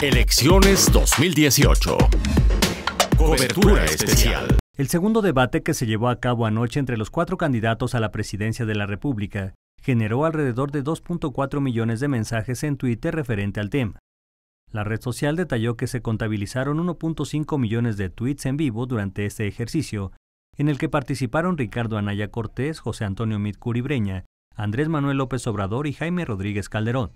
Elecciones 2018. Cobertura especial. El segundo debate que se llevó a cabo anoche entre los cuatro candidatos a la presidencia de la República generó alrededor de 2.4 millones de mensajes en Twitter referente al tema. La red social detalló que se contabilizaron 1.5 millones de tweets en vivo durante este ejercicio, en el que participaron Ricardo Anaya Cortés, José Antonio y Breña, Andrés Manuel López Obrador y Jaime Rodríguez Calderón.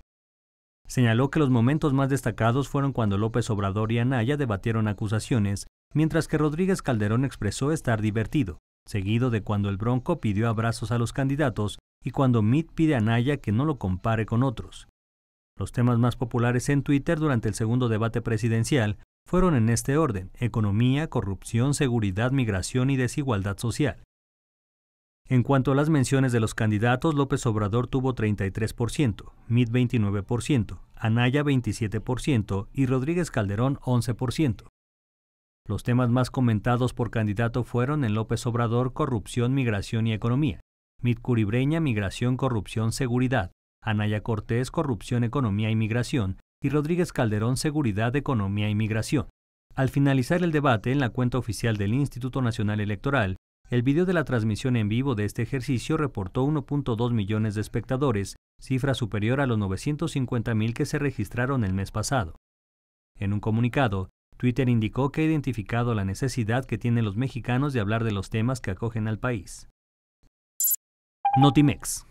Señaló que los momentos más destacados fueron cuando López Obrador y Anaya debatieron acusaciones, mientras que Rodríguez Calderón expresó estar divertido, seguido de cuando el Bronco pidió abrazos a los candidatos y cuando Mitt pide a Anaya que no lo compare con otros. Los temas más populares en Twitter durante el segundo debate presidencial fueron en este orden, economía, corrupción, seguridad, migración y desigualdad social. En cuanto a las menciones de los candidatos, López Obrador tuvo 33%, MIT 29%, Anaya 27% y Rodríguez Calderón 11%. Los temas más comentados por candidato fueron en López Obrador corrupción, migración y economía, MIT Curibreña migración, corrupción, seguridad, Anaya Cortés corrupción, economía y migración y Rodríguez Calderón seguridad, economía y migración. Al finalizar el debate en la cuenta oficial del Instituto Nacional Electoral, el video de la transmisión en vivo de este ejercicio reportó 1.2 millones de espectadores, cifra superior a los 950 mil que se registraron el mes pasado. En un comunicado, Twitter indicó que ha identificado la necesidad que tienen los mexicanos de hablar de los temas que acogen al país. Notimex.